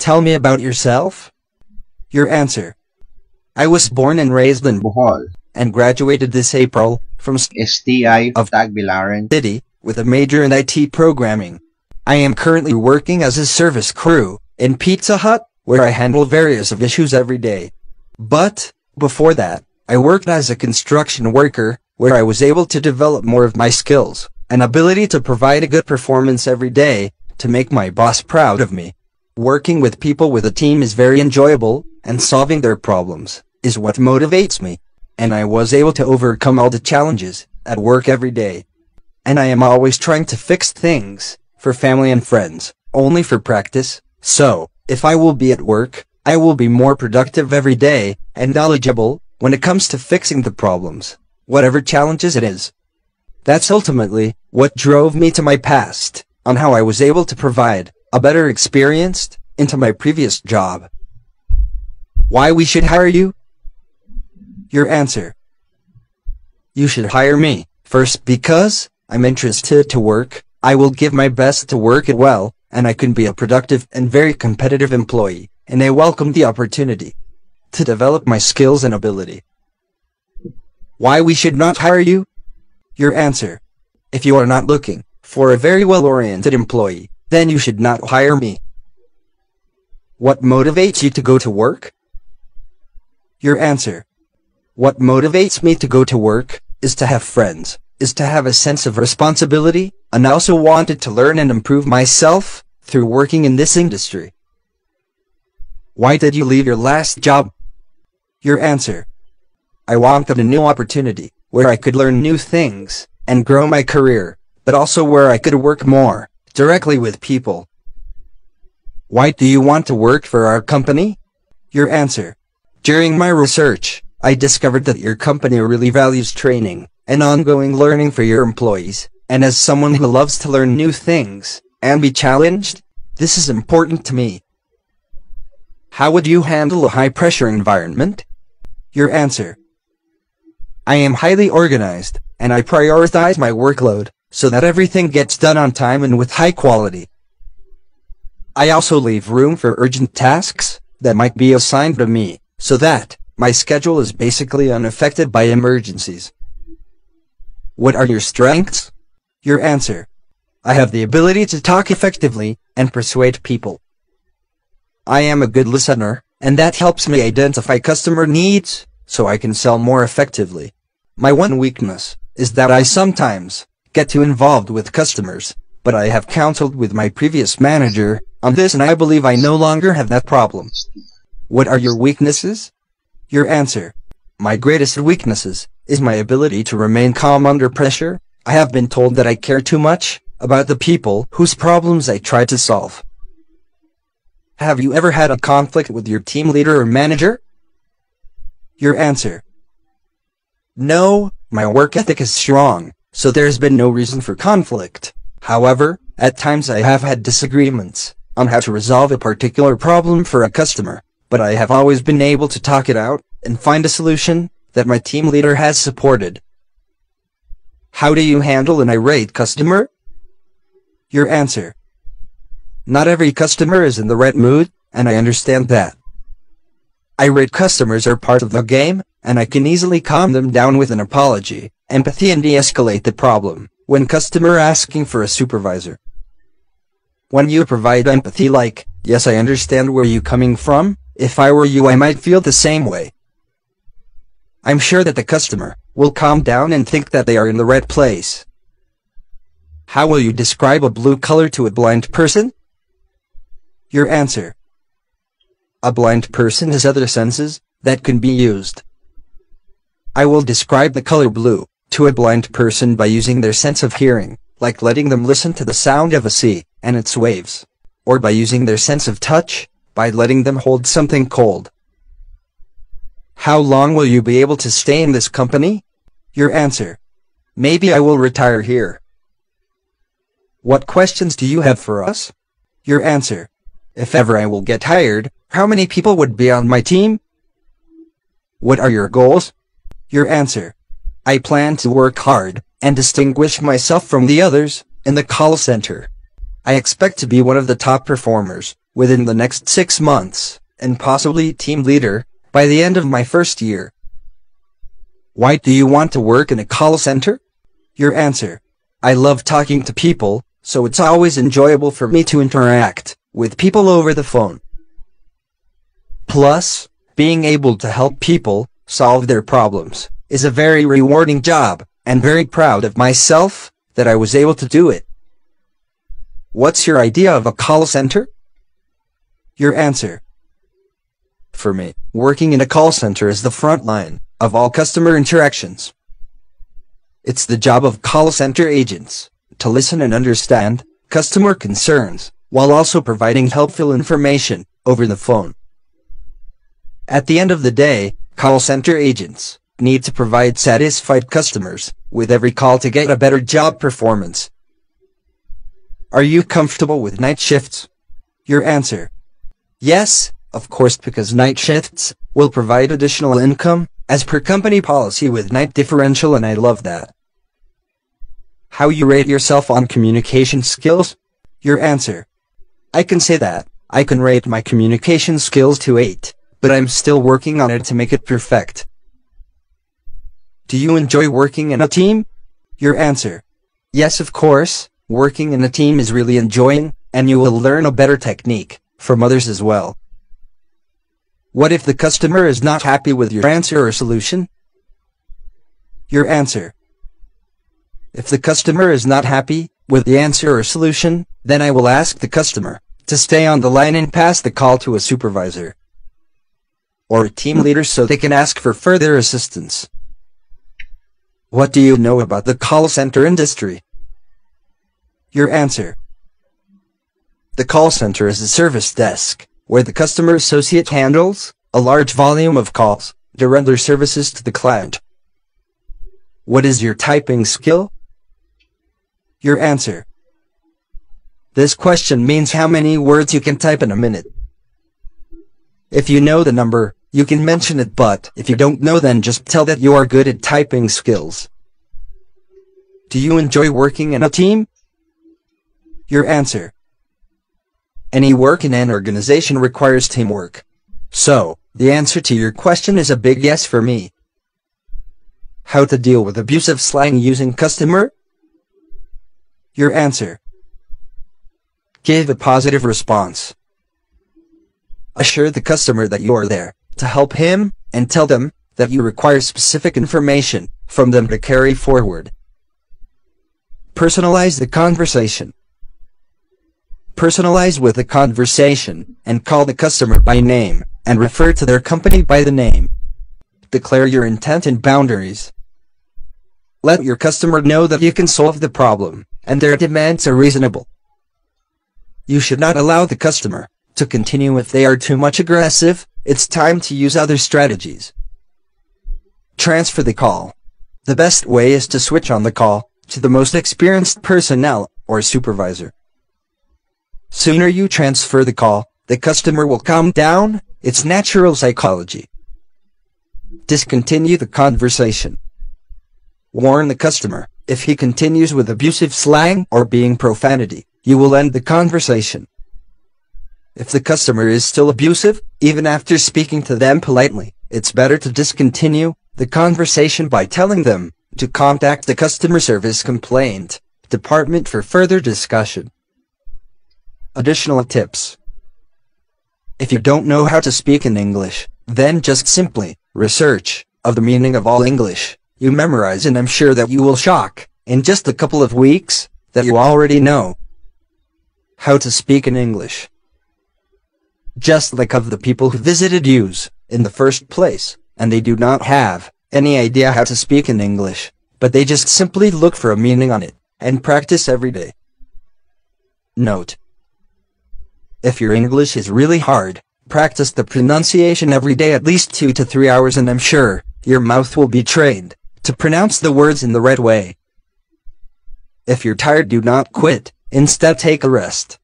Tell me about yourself. Your answer. I was born and raised in Bohol and graduated this April from STI of Tagbilaran City with a major in IT programming. I am currently working as a service crew in Pizza Hut where I handle various of issues every day. But, before that, I worked as a construction worker where I was able to develop more of my skills and ability to provide a good performance every day to make my boss proud of me. Working with people with a team is very enjoyable, and solving their problems is what motivates me. And I was able to overcome all the challenges at work every day. And I am always trying to fix things for family and friends, only for practice. So, if I will be at work, I will be more productive every day and knowledgeable when it comes to fixing the problems, whatever challenges it is. That's ultimately what drove me to my past on how I was able to provide a better experienced into my previous job. Why we should hire you? Your answer. You should hire me, first because I'm interested to work, I will give my best to work it well, and I can be a productive and very competitive employee, and I welcome the opportunity to develop my skills and ability. Why we should not hire you? Your answer. If you are not looking for a very well-oriented employee, then you should not hire me. What motivates you to go to work? Your answer. What motivates me to go to work is to have friends, is to have a sense of responsibility, and I also wanted to learn and improve myself through working in this industry. Why did you leave your last job? Your answer. I wanted a new opportunity where I could learn new things and grow my career, but also where I could work more directly with people. Why do you want to work for our company? Your answer. During my research, I discovered that your company really values training and ongoing learning for your employees, and as someone who loves to learn new things and be challenged, this is important to me. How would you handle a high-pressure environment? Your answer. I am highly organized, and I prioritize my workload so that everything gets done on time and with high quality. I also leave room for urgent tasks that might be assigned to me, so that my schedule is basically unaffected by emergencies. What are your strengths? Your answer. I have the ability to talk effectively and persuade people. I am a good listener, and that helps me identify customer needs so I can sell more effectively. My one weakness is that I sometimes get too involved with customers, but I have counseled with my previous manager on this and I believe I no longer have that problem. What are your weaknesses? Your answer. My greatest weaknesses is my ability to remain calm under pressure. I have been told that I care too much about the people whose problems I try to solve. Have you ever had a conflict with your team leader or manager? Your answer. No, my work ethic is strong so there's been no reason for conflict. However, at times I have had disagreements on how to resolve a particular problem for a customer, but I have always been able to talk it out and find a solution that my team leader has supported. How do you handle an irate customer? Your answer. Not every customer is in the right mood, and I understand that. Irate customers are part of the game, and I can easily calm them down with an apology empathy and de-escalate the problem when customer asking for a supervisor. When you provide empathy like, yes I understand where you coming from, if I were you I might feel the same way. I'm sure that the customer will calm down and think that they are in the right place. How will you describe a blue color to a blind person? Your answer. A blind person has other senses that can be used. I will describe the color blue to a blind person by using their sense of hearing, like letting them listen to the sound of a sea and its waves, or by using their sense of touch, by letting them hold something cold. How long will you be able to stay in this company? Your answer. Maybe I will retire here. What questions do you have for us? Your answer. If ever I will get hired, how many people would be on my team? What are your goals? Your answer. I plan to work hard and distinguish myself from the others in the call center. I expect to be one of the top performers within the next six months and possibly team leader by the end of my first year. Why do you want to work in a call center? Your answer. I love talking to people, so it's always enjoyable for me to interact with people over the phone. Plus, being able to help people solve their problems is a very rewarding job, and very proud of myself that I was able to do it. What's your idea of a call center? Your answer. For me, working in a call center is the front line of all customer interactions. It's the job of call center agents to listen and understand customer concerns while also providing helpful information over the phone. At the end of the day, call center agents need to provide satisfied customers with every call to get a better job performance. Are you comfortable with night shifts? Your answer. Yes, of course because night shifts will provide additional income as per company policy with night differential and I love that. How you rate yourself on communication skills? Your answer. I can say that. I can rate my communication skills to 8, but I'm still working on it to make it perfect. Do you enjoy working in a team? Your answer. Yes, of course. Working in a team is really enjoying, and you will learn a better technique from others as well. What if the customer is not happy with your answer or solution? Your answer. If the customer is not happy with the answer or solution, then I will ask the customer to stay on the line and pass the call to a supervisor or a team leader so they can ask for further assistance. What do you know about the call center industry? Your answer. The call center is a service desk where the customer associate handles a large volume of calls to render services to the client. What is your typing skill? Your answer. This question means how many words you can type in a minute. If you know the number you can mention it but, if you don't know then just tell that you are good at typing skills. Do you enjoy working in a team? Your answer. Any work in an organization requires teamwork. So, the answer to your question is a big yes for me. How to deal with abusive slang using customer? Your answer. Give a positive response. Assure the customer that you are there to help him and tell them that you require specific information from them to carry forward. Personalize the conversation. Personalize with the conversation and call the customer by name and refer to their company by the name. Declare your intent and boundaries. Let your customer know that you can solve the problem and their demands are reasonable. You should not allow the customer to continue if they are too much aggressive it's time to use other strategies. Transfer the call. The best way is to switch on the call to the most experienced personnel or supervisor. Sooner you transfer the call, the customer will calm down, it's natural psychology. Discontinue the conversation. Warn the customer, if he continues with abusive slang or being profanity, you will end the conversation. If the customer is still abusive, even after speaking to them politely, it's better to discontinue the conversation by telling them to contact the customer service complaint department for further discussion. Additional tips. If you don't know how to speak in English, then just simply research of the meaning of all English. You memorize and I'm sure that you will shock in just a couple of weeks that you already know how to speak in English just like of the people who visited yous in the first place, and they do not have any idea how to speak in English, but they just simply look for a meaning on it and practice every day. Note. If your English is really hard, practice the pronunciation every day at least two to three hours and I'm sure your mouth will be trained to pronounce the words in the right way. If you're tired do not quit, instead take a rest.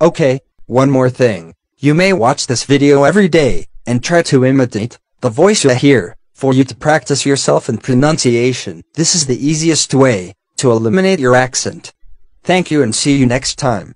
Okay, one more thing, you may watch this video every day, and try to imitate the voice you hear, for you to practice yourself in pronunciation. This is the easiest way to eliminate your accent. Thank you and see you next time.